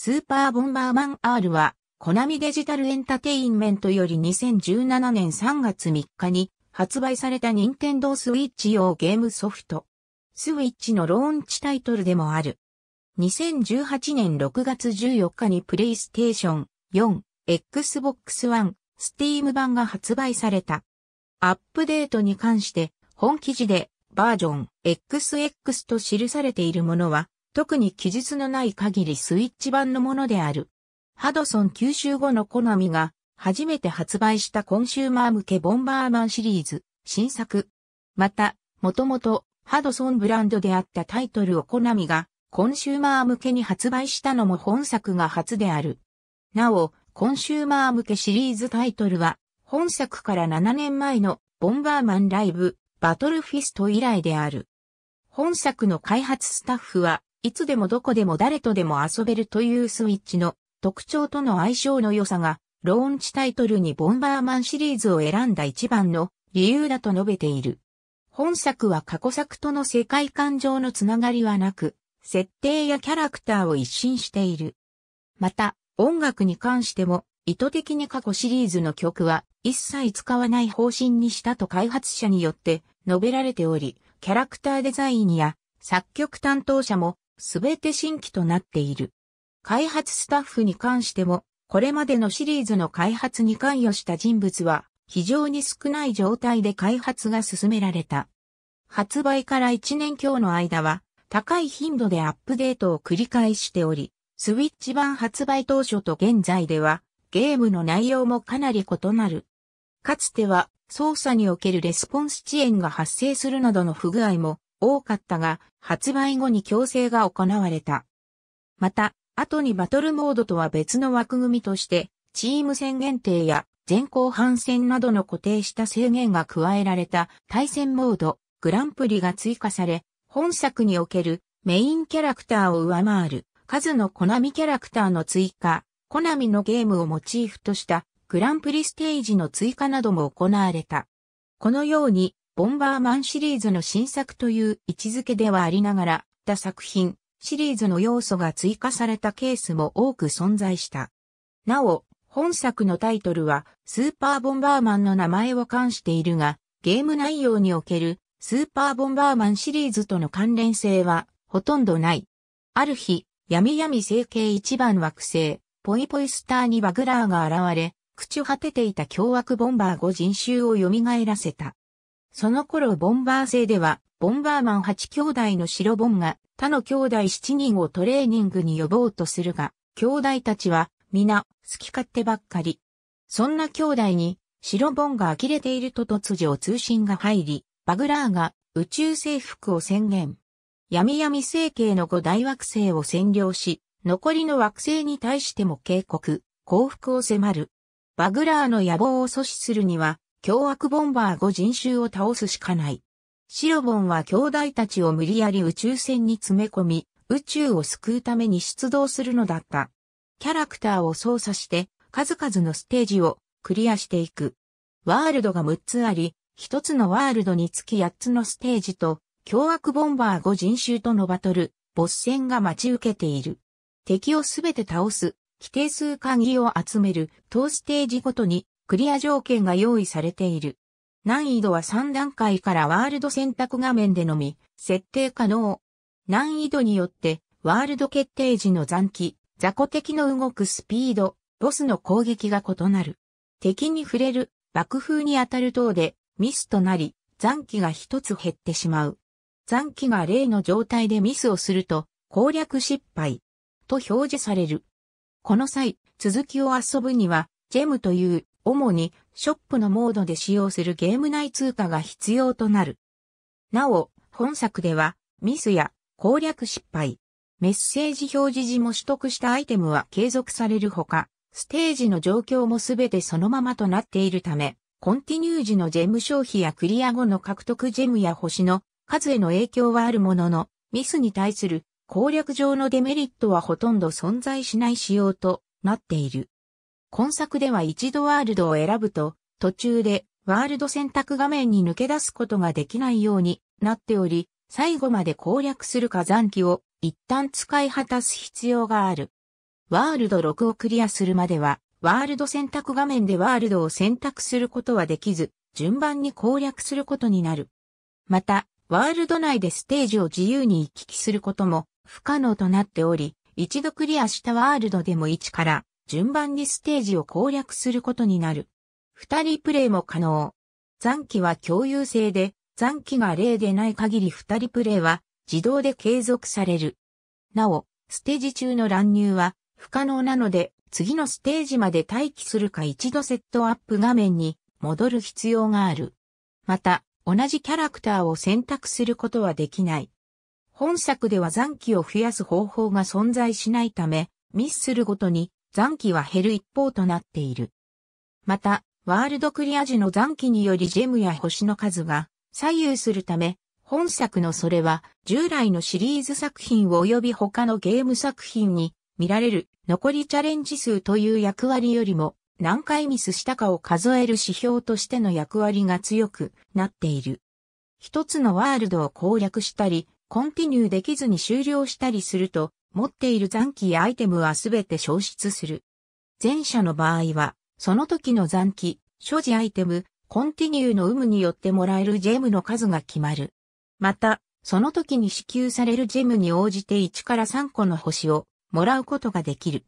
スーパーボンバーマン R は、コナミデジタルエンタテインメントより2017年3月3日に発売された任天堂スイッチ用ゲームソフト。スイッチのローンチタイトルでもある。2018年6月14日にプレイステーション4、Xbox One、Steam 版が発売された。アップデートに関して、本記事でバージョン XX と記されているものは、特に記述のない限りスイッチ版のものである。ハドソン吸収後のコナミが初めて発売したコンシューマー向けボンバーマンシリーズ、新作。また、もともとハドソンブランドであったタイトルをコナミがコンシューマー向けに発売したのも本作が初である。なお、コンシューマー向けシリーズタイトルは、本作から7年前のボンバーマンライブ、バトルフィスト以来である。本作の開発スタッフは、いつでもどこでも誰とでも遊べるというスイッチの特徴との相性の良さが、ローンチタイトルにボンバーマンシリーズを選んだ一番の理由だと述べている。本作は過去作との世界観上のつながりはなく、設定やキャラクターを一新している。また、音楽に関しても、意図的に過去シリーズの曲は一切使わない方針にしたと開発者によって述べられており、キャラクターデザインや作曲担当者もすべて新規となっている。開発スタッフに関しても、これまでのシリーズの開発に関与した人物は、非常に少ない状態で開発が進められた。発売から1年強の間は、高い頻度でアップデートを繰り返しており、スウィッチ版発売当初と現在では、ゲームの内容もかなり異なる。かつては、操作におけるレスポンス遅延が発生するなどの不具合も多かったが、発売後に強制が行われた。また、後にバトルモードとは別の枠組みとして、チーム戦限定や前後半戦などの固定した制限が加えられた対戦モード、グランプリが追加され、本作におけるメインキャラクターを上回る数のコナミキャラクターの追加、コナミのゲームをモチーフとしたグランプリステージの追加なども行われた。このようにボンバーマンシリーズの新作という位置づけではありながら、他作品、シリーズの要素が追加されたケースも多く存在した。なお、本作のタイトルは、スーパーボンバーマンの名前を冠しているが、ゲーム内容における、スーパーボンバーマンシリーズとの関連性は、ほとんどない。ある日、闇闇整形一番惑星、ポイポイスターにバグラーが現れ、朽ち果てていた凶悪ボンバー5人衆を蘇らせた。その頃ボンバー製では、ボンバーマン8兄弟の白ボンが他の兄弟7人をトレーニングに呼ぼうとするが、兄弟たちは皆好き勝手ばっかり。そんな兄弟に白ボンが呆れていると突如通信が入り、バグラーが宇宙征服を宣言。闇闇星系の5大惑星を占領し、残りの惑星に対しても警告、降伏を迫る。バグラーの野望を阻止するには、凶悪ボンバー5人衆を倒すしかない。シロボンは兄弟たちを無理やり宇宙船に詰め込み、宇宙を救うために出動するのだった。キャラクターを操作して、数々のステージをクリアしていく。ワールドが6つあり、1つのワールドにつき8つのステージと、凶悪ボンバー5人衆とのバトル、ボス戦が待ち受けている。敵をすべて倒す、規定数鍵を集める、当ステージごとにクリア条件が用意されている。難易度は3段階からワールド選択画面でのみ、設定可能。難易度によって、ワールド決定時の残機、雑魚敵の動くスピード、ボスの攻撃が異なる。敵に触れる、爆風に当たる等で、ミスとなり、残機が一つ減ってしまう。残機が例の状態でミスをすると、攻略失敗、と表示される。この際、続きを遊ぶには、ジェムという主にショップのモードで使用するゲーム内通貨が必要となる。なお、本作ではミスや攻略失敗、メッセージ表示時も取得したアイテムは継続されるほか、ステージの状況もすべてそのままとなっているため、コンティニュー時のジェム消費やクリア後の獲得ジェムや星の数への影響はあるものの、ミスに対する攻略上のデメリットはほとんど存在しない仕様となっている。今作では一度ワールドを選ぶと、途中でワールド選択画面に抜け出すことができないようになっており、最後まで攻略する火山機を一旦使い果たす必要がある。ワールド6をクリアするまでは、ワールド選択画面でワールドを選択することはできず、順番に攻略することになる。また、ワールド内でステージを自由に行き来することも不可能となっており、一度クリアしたワールドでも1から順番にステージを攻略することになる。二人プレイも可能。残機は共有制で、残機が例でない限り二人プレイは自動で継続される。なお、ステージ中の乱入は不可能なので、次のステージまで待機するか一度セットアップ画面に戻る必要がある。また、同じキャラクターを選択することはできない。本作では残機を増やす方法が存在しないため、ミスするごとに残機は減る一方となっている。また、ワールドクリア時の残機によりジェムや星の数が左右するため、本作のそれは従来のシリーズ作品及び他のゲーム作品に見られる残りチャレンジ数という役割よりも何回ミスしたかを数える指標としての役割が強くなっている。一つのワールドを攻略したり、コンティニューできずに終了したりすると、持っている残機やアイテムはすべて消失する。前者の場合は、その時の残機、所持アイテム、コンティニューの有無によってもらえるジェムの数が決まる。また、その時に支給されるジェムに応じて1から3個の星をもらうことができる。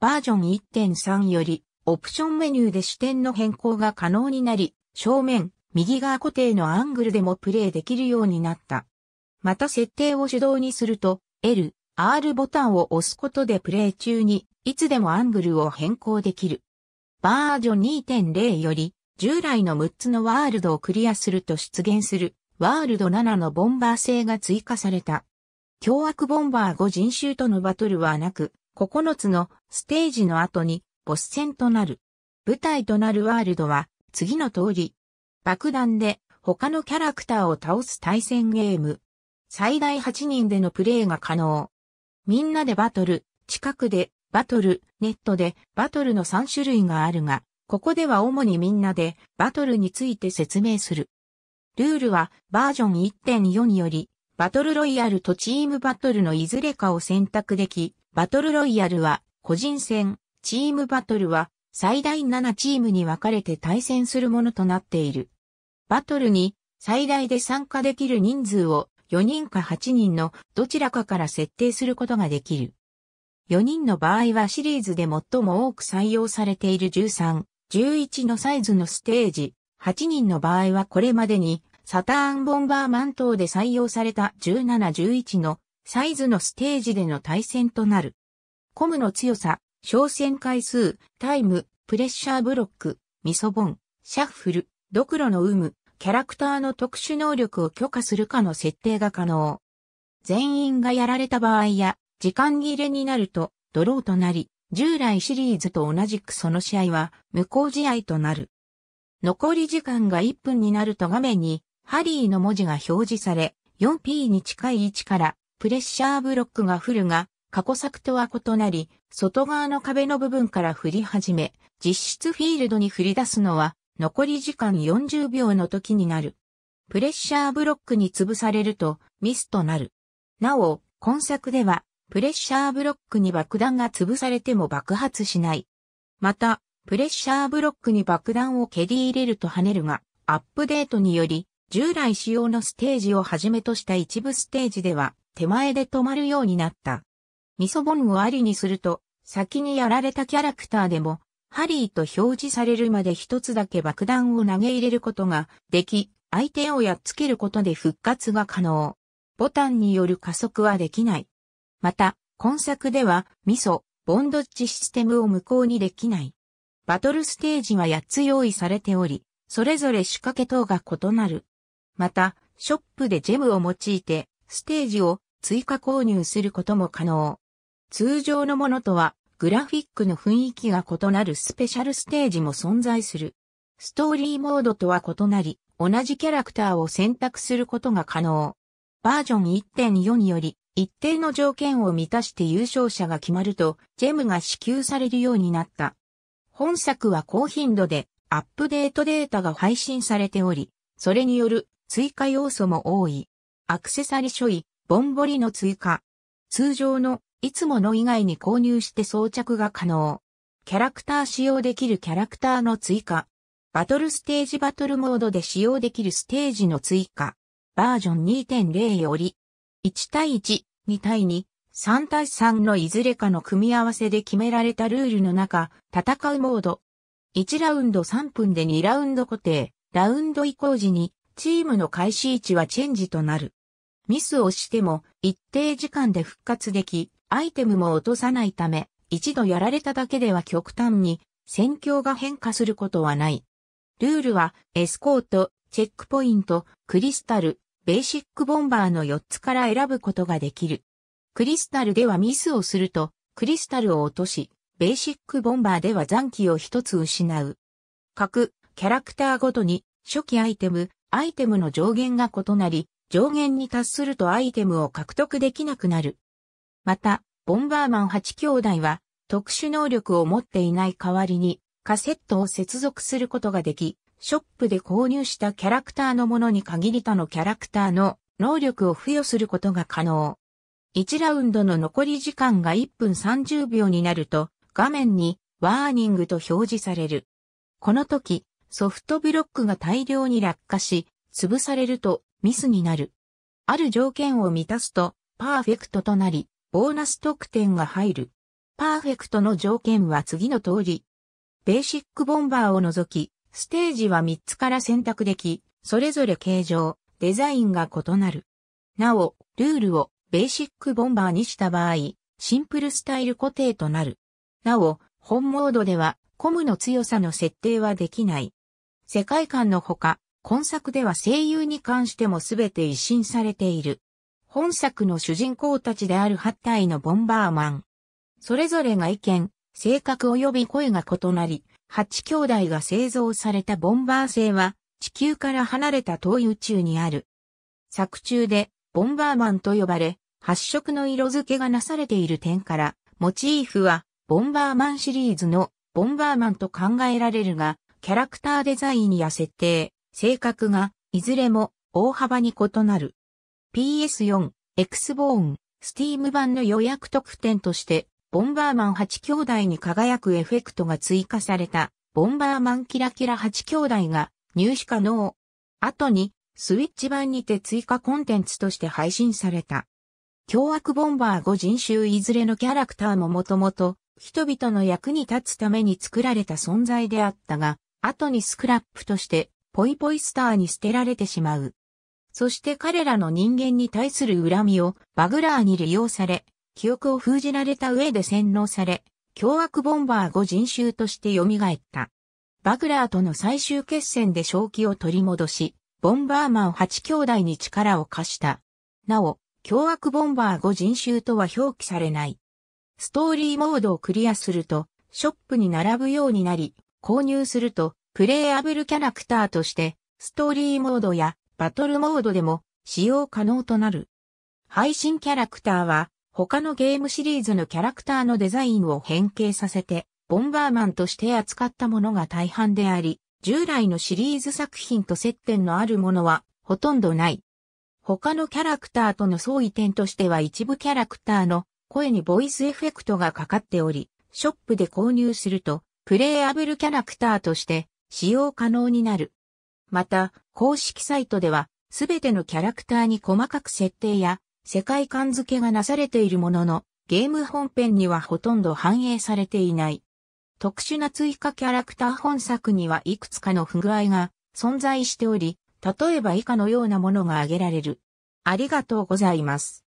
バージョン1.3より、オプションメニューで視点の変更が可能になり、正面、右側固定のアングルでもプレイできるようになった。また設定を手動にすると、L、R ボタンを押すことでプレイ中にいつでもアングルを変更できる。バージョン2.0より従来の6つのワールドをクリアすると出現するワールド7のボンバー性が追加された。凶悪ボンバー5人衆とのバトルはなく、9つのステージの後にボス戦となる。舞台となるワールドは次の通り。爆弾で他のキャラクターを倒す対戦ゲーム。最大8人でのプレイが可能。みんなでバトル、近くでバトル、ネットでバトルの3種類があるが、ここでは主にみんなでバトルについて説明する。ルールはバージョン1.4により、バトルロイヤルとチームバトルのいずれかを選択でき、バトルロイヤルは個人戦、チームバトルは最大7チームに分かれて対戦するものとなっている。バトルに最大で参加できる人数を4人か8人のどちらかから設定することができる。4人の場合はシリーズで最も多く採用されている13、11のサイズのステージ、8人の場合はこれまでにサターンボンバーマン等で採用された17、11のサイズのステージでの対戦となる。コムの強さ、昇戦回数、タイム、プレッシャーブロック、ミソボン、シャッフル、ドクロの有無、キャラクターの特殊能力を許可するかの設定が可能。全員がやられた場合や、時間切れになると、ドローとなり、従来シリーズと同じくその試合は、無効試合となる。残り時間が1分になると画面に、ハリーの文字が表示され、4P に近い位置から、プレッシャーブロックが降るが、過去作とは異なり、外側の壁の部分から降り始め、実質フィールドに降り出すのは、残り時間40秒の時になる。プレッシャーブロックに潰されるとミスとなる。なお、今作では、プレッシャーブロックに爆弾が潰されても爆発しない。また、プレッシャーブロックに爆弾を蹴り入れると跳ねるが、アップデートにより、従来仕様のステージをはじめとした一部ステージでは、手前で止まるようになった。ミソボンをありにすると、先にやられたキャラクターでもハリーと表示されるまで一つだけ爆弾を投げ入れることができ、相手をやっつけることで復活が可能。ボタンによる加速はできない。また、今作では、ミソ、ボンドッジシステムを無効にできない。バトルステージは8つ用意されており、それぞれ仕掛け等が異なる。また、ショップでジェムを用いて、ステージを追加購入することも可能。通常のものとはグラフィックの雰囲気が異なるスペシャルステージも存在する。ストーリーモードとは異なり、同じキャラクターを選択することが可能。バージョン1.4により、一定の条件を満たして優勝者が決まると、ジェムが支給されるようになった。本作は高頻度で、アップデートデータが配信されており、それによる追加要素も多い。アクセサリー処理、ボンボリの追加。通常のいつもの以外に購入して装着が可能。キャラクター使用できるキャラクターの追加。バトルステージバトルモードで使用できるステージの追加。バージョン2.0より、1対1、2対2、3対3のいずれかの組み合わせで決められたルールの中、戦うモード。1ラウンド3分で2ラウンド固定、ラウンド移行時に、チームの開始位置はチェンジとなる。ミスをしても、一定時間で復活でき、アイテムも落とさないため、一度やられただけでは極端に戦況が変化することはない。ルールはエスコート、チェックポイント、クリスタル、ベーシックボンバーの4つから選ぶことができる。クリスタルではミスをすると、クリスタルを落とし、ベーシックボンバーでは残機を1つ失う。各キャラクターごとに初期アイテム、アイテムの上限が異なり、上限に達するとアイテムを獲得できなくなる。また、ボンバーマン8兄弟は特殊能力を持っていない代わりにカセットを接続することができ、ショップで購入したキャラクターのものに限り他のキャラクターの能力を付与することが可能。1ラウンドの残り時間が1分30秒になると画面にワーニングと表示される。この時、ソフトブロックが大量に落下し、潰されるとミスになる。ある条件を満たすとパーフェクトとなり、ボーナス得点が入る。パーフェクトの条件は次の通り。ベーシックボンバーを除き、ステージは3つから選択でき、それぞれ形状、デザインが異なる。なお、ルールをベーシックボンバーにした場合、シンプルスタイル固定となる。なお、本モードでは、コムの強さの設定はできない。世界観のほか、今作では声優に関しても全て一新されている。本作の主人公たちである8体のボンバーマン。それぞれが意見、性格及び声が異なり、8兄弟が製造されたボンバー星は、地球から離れた遠い宇宙にある。作中で、ボンバーマンと呼ばれ、発色の色付けがなされている点から、モチーフは、ボンバーマンシリーズの、ボンバーマンと考えられるが、キャラクターデザインや設定、性格が、いずれも、大幅に異なる。PS4、Xbone、Steam 版の予約特典として、ボンバーマン8兄弟に輝くエフェクトが追加された、ボンバーマンキラキラ8兄弟が入手可能。後に、スイッチ版にて追加コンテンツとして配信された。凶悪ボンバー5人衆いずれのキャラクターももともと、人々の役に立つために作られた存在であったが、後にスクラップとして、ポイポイスターに捨てられてしまう。そして彼らの人間に対する恨みをバグラーに利用され、記憶を封じられた上で洗脳され、凶悪ボンバー5人衆として蘇った。バグラーとの最終決戦で正気を取り戻し、ボンバーマン8兄弟に力を貸した。なお、凶悪ボンバー5人衆とは表記されない。ストーリーモードをクリアすると、ショップに並ぶようになり、購入すると、プレイアブルキャラクターとして、ストーリーモードやバトルモードでも使用可能となる。配信キャラクターは他のゲームシリーズのキャラクターのデザインを変形させて、ボンバーマンとして扱ったものが大半であり、従来のシリーズ作品と接点のあるものはほとんどない。他のキャラクターとの相違点としては一部キャラクターの声にボイスエフェクトがかかっており、ショップで購入すると、プレイアブルキャラクターとして使用可能になる。また、公式サイトでは、すべてのキャラクターに細かく設定や世界観付けがなされているものの、ゲーム本編にはほとんど反映されていない。特殊な追加キャラクター本作にはいくつかの不具合が存在しており、例えば以下のようなものが挙げられる。ありがとうございます。